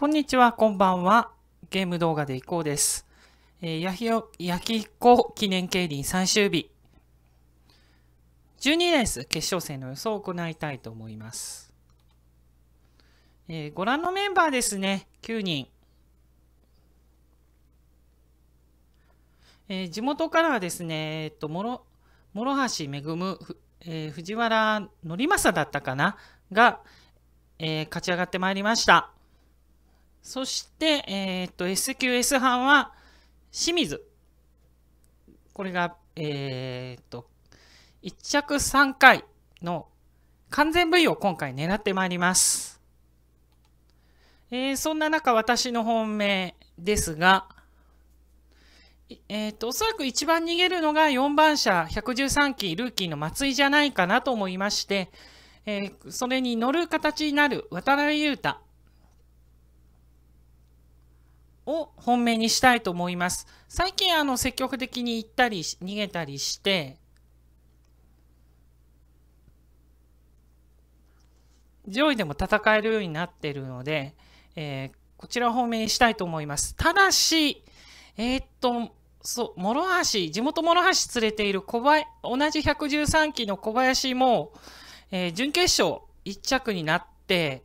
こんにちは、こんばんは。ゲーム動画でいこうです。えー、やひよ、やきこ記念競輪最終日。12レース決勝戦の予想を行いたいと思います。えー、ご覧のメンバーですね、9人。えー、地元からはですね、えっと、諸橋恵む、えー、藤原則正だったかなが、えー、勝ち上がってまいりました。そして、えー、っと、SQS 班は清水。これが、えー、っと、1着3回の完全部位を今回狙ってまいります。えー、そんな中、私の本命ですが、えー、っと、おそらく一番逃げるのが4番車113期ルーキーの松井じゃないかなと思いまして、えー、それに乗る形になる渡辺裕太。を本命にしたいと思います。最近あの積極的に行ったり逃げたりして上位でも戦えるようになっているので、えー、こちら方面にしたいと思います。ただし、えー、っと、そう、諸橋、地元諸橋連れている小林、同じ113期の小林も、えー、準決勝1着になって、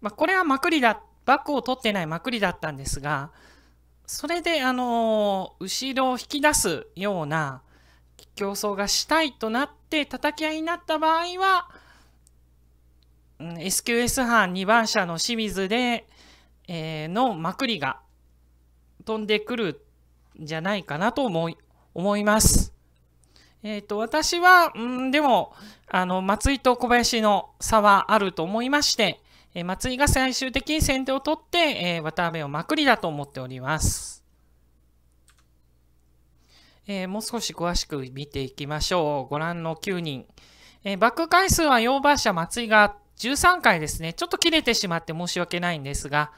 まあ、これはまくりだった。バックを取ってないまくりだったんですが、それで、あの後ろを引き出すような競争がしたいとなって、叩き合いになった場合は、うん、SQS 班2番車の清水で、えー、のまくりが飛んでくるんじゃないかなと思い思います。えっ、ー、と、私は、うん、でも、あの、松井と小林の差はあると思いまして、え松井が最終的に先手を取って、えー、渡辺をまくりだと思っております。えー、もう少し詳しく見ていきましょう。ご覧の9人。えバック回数は4馬車松井が13回ですね。ちょっと切れてしまって申し訳ないんですが、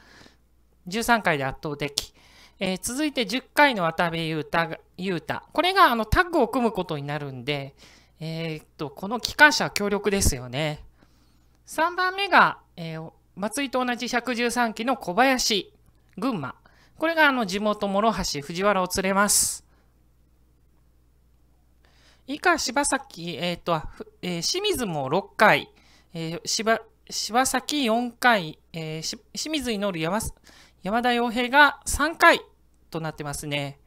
13回で圧倒的。え続いて10回の渡辺裕太裕太。これがあのタッグを組むことになるんで、えっと、この機関車は強力ですよね。3番目がえー、松井と同じ113期の小林、群馬。これがあの地元諸橋、藤原を連れます。以下、柴崎、えっ、ー、と、えー、清水も6回、えー、柴、柴崎4回、えー、清水祈る山山田洋平が3回となってますね。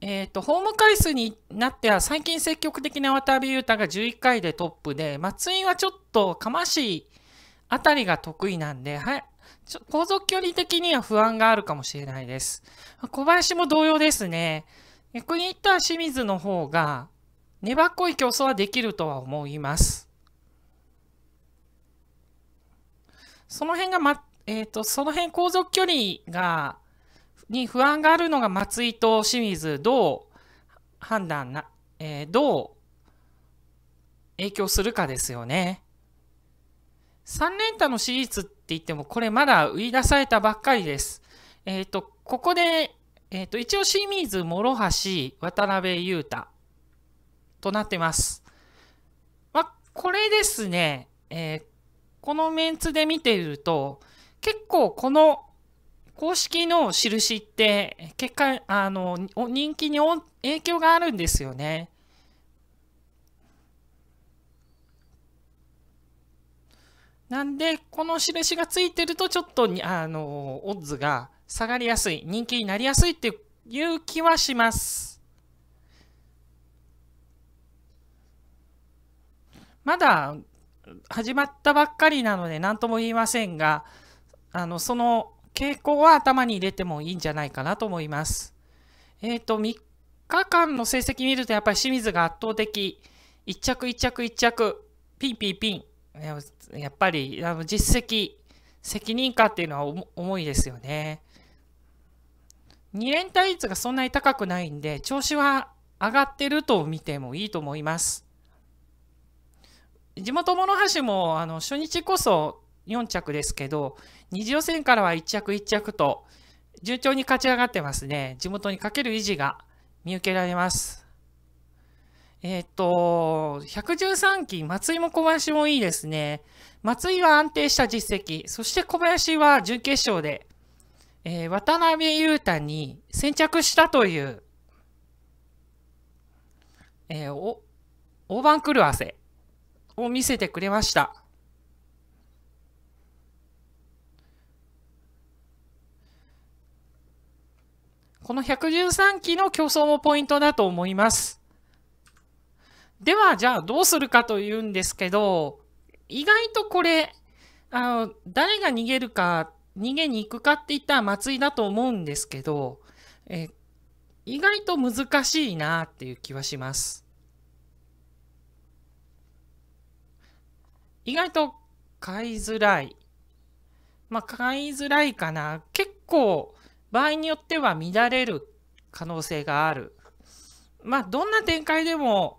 えーと、ホーム回数になっては最近積極的な渡辺裕太が11回でトップで松井はちょっとかましいあたりが得意なんで、はい、ちょ後続距離的には不安があるかもしれないです。小林も同様ですね。逆に言ったら清水の方が粘っこい競争はできるとは思います。その辺が、ま、えっ、ー、と、その辺後続距離がに不安があるのが松井と清水、どう判断な、えー、どう影響するかですよね。3連単のシリーズって言っても、これまだ売り出されたばっかりです。えっ、ー、と、ここで、えっ、ー、と、一応清水、諸橋、渡辺裕太となってます。まあ、これですね、えー、このメンツで見ていると、結構この公式の印って結果あの人気に影響があるんですよね。なんでこの印がついてるとちょっとにあのオッズが下がりやすい人気になりやすいっていう気はします。まだ始まったばっかりなので何とも言いませんがあのその傾向は頭に入れてもいいんじゃないかなと思います。えっ、ー、と、3日間の成績見るとやっぱり清水が圧倒的。1着1着1着、ピンピンピン。やっぱりあの実績、責任感っていうのは重いですよね。2連対率がそんなに高くないんで、調子は上がってると見てもいいと思います。地元物橋もあの初日こそ4着ですけど、2次予選からは1着1着と、順調に勝ち上がってますね。地元にかける維持が見受けられます。えっ、と、113期、松井も小林もいいですね。松井は安定した実績、そして小林は準決勝で、えー、渡辺裕太に先着したという、えー、お、大番狂わせを見せてくれました。この113期の競争もポイントだと思います。では、じゃあどうするかというんですけど、意外とこれ、あの、誰が逃げるか、逃げに行くかって言ったら松井だと思うんですけど、え意外と難しいなっていう気はします。意外と買いづらい。まあ、買いづらいかな。結構、場合によっては乱れる可能性がある。まあ、どんな展開でも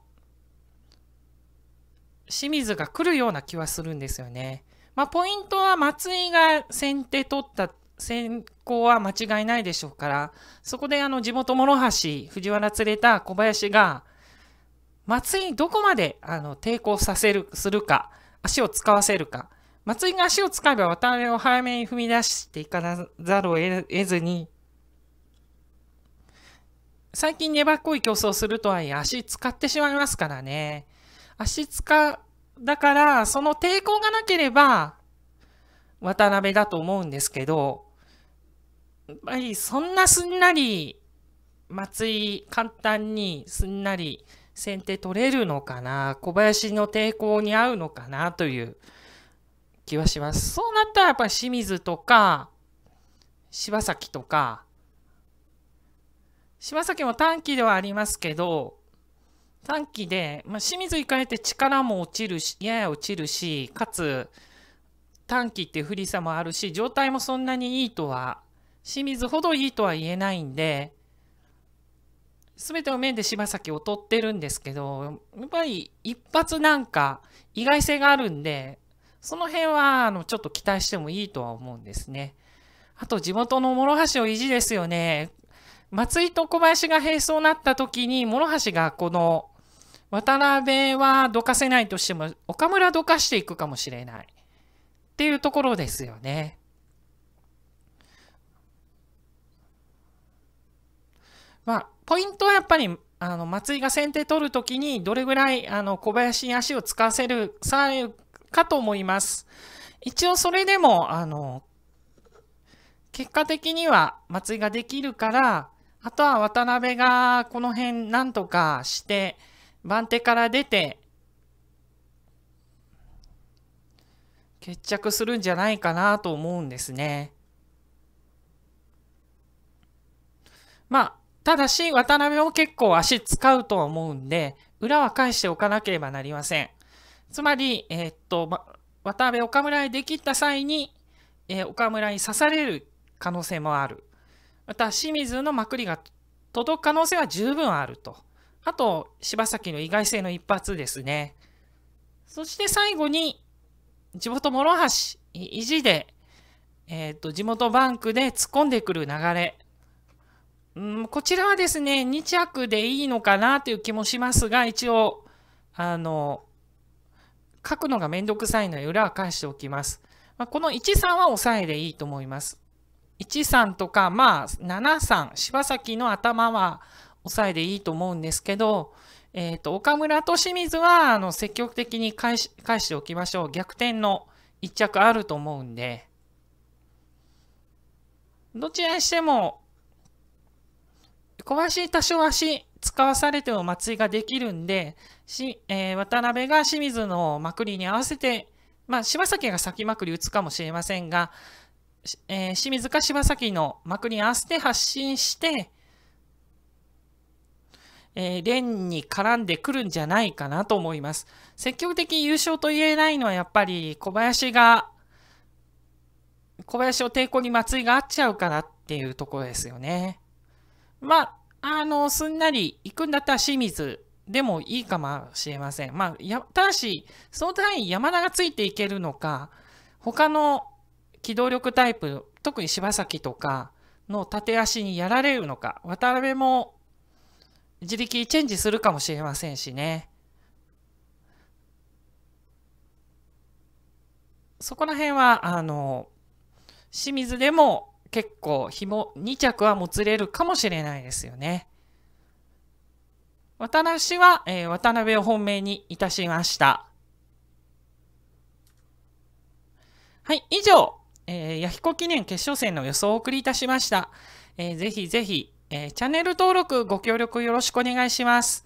清水が来るような気はするんですよね。まあ、ポイントは松井が先手取った先行は間違いないでしょうから、そこであの地元諸橋、藤原連れた小林が、松井にどこまであの抵抗させる、するか、足を使わせるか、松井が足を使えば渡辺を早めに踏み出していかざるを得ずに、最近粘っこい競争するとはいえ足使ってしまいますからね。足使、だからその抵抗がなければ渡辺だと思うんですけど、やっぱりそんなすんなり松井簡単にすんなり先手取れるのかな、小林の抵抗に合うのかなという気はします。そうなったらやっぱり清水とか、柴崎とか、柴崎も短期ではありますけど、短期で、まあ、清水行かれて力も落ちるし、やや落ちるし、かつ短期って不利さもあるし、状態もそんなにいいとは、清水ほどいいとは言えないんで、全ての面で柴崎を取ってるんですけど、やっぱり一発なんか意外性があるんで、その辺は、あの、ちょっと期待してもいいとは思うんですね。あと、地元の諸橋を維持ですよね。松井と小林が並走になった時に、諸橋がこの、渡辺はどかせないとしても、岡村どかしていくかもしれない。っていうところですよね。まあ、ポイントはやっぱり、あの、松井が先手取るときに、どれぐらい、あの、小林に足を使わせる、最かと思います。一応それでも、あの、結果的には松井ができるから、あとは渡辺がこの辺なんとかして、番手から出て、決着するんじゃないかなと思うんですね。まあ、ただし渡辺も結構足使うとは思うんで、裏は返しておかなければなりません。つまり、えー、っと、ま、渡辺岡村へできった際に、えー、岡村に刺される可能性もある。また、清水のまくりが届く可能性は十分あると。あと、柴崎の意外性の一発ですね。そして最後に、地元諸橋、意地で、えー、っと、地元バンクで突っ込んでくる流れ。うん、こちらはですね、2着でいいのかなという気もしますが、一応、あの、書くのがめんどくさいので裏は返しておきます。まあ、この1、3は押さえでいいと思います。1、3とか、まあ、7、3、柴崎の頭は押さえでいいと思うんですけど、えっ、ー、と、岡村と清水は、あの、積極的に返し、返しておきましょう。逆転の一着あると思うんで、どちらにしても、小林多少足、わされても松井ができるんで、しえー、渡辺が清水のまくりに合わせて、まあ、柴崎が先まくり打つかもしれませんが、えー、清水か柴崎のまくりに合わせて発信して、えー、連に絡んでくるんじゃないかなと思います。積極的優勝と言えないのはやっぱり小林が、小林を抵抗に松井が合っちゃうからっていうところですよね。まあ、あの、すんなり行くんだったら清水でもいいかもしれません。まあ、やただし、その単位山田がついていけるのか、他の機動力タイプ、特に柴崎とかの縦足にやられるのか、渡辺も自力チェンジするかもしれませんしね。そこら辺は、あの、清水でも結構紐2着はもつれるかもしれないですよね。私は、えー、渡辺を本命にいたしました。はい、以上、えー、ヤヒコ記念決勝戦の予想をお送りいたしました。えー、ぜひぜひ、えー、チャンネル登録ご協力よろしくお願いします。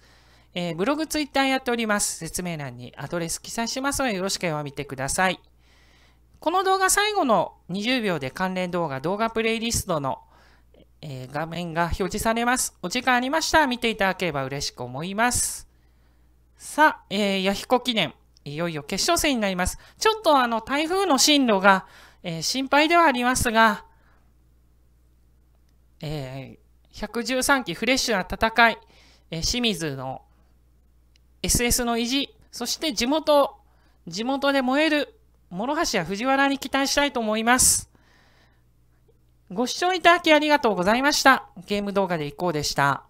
えー、ブログ、ツイッターやっております。説明欄にアドレス記載しますので、よろしければ見てください。この動画最後の20秒で関連動画、動画プレイリストの、え画面が表示されます。お時間ありましたら見ていただければ嬉しく思います。さあ、えー、弥彦記念、いよいよ決勝戦になります。ちょっとあの、台風の進路が、えー、心配ではありますが、えー、113期フレッシュな戦い、えー、清水の SS の意地、そして地元、地元で燃える諸橋や藤原に期待したいと思います。ご視聴いただきありがとうございました。ゲーム動画でいこうでした。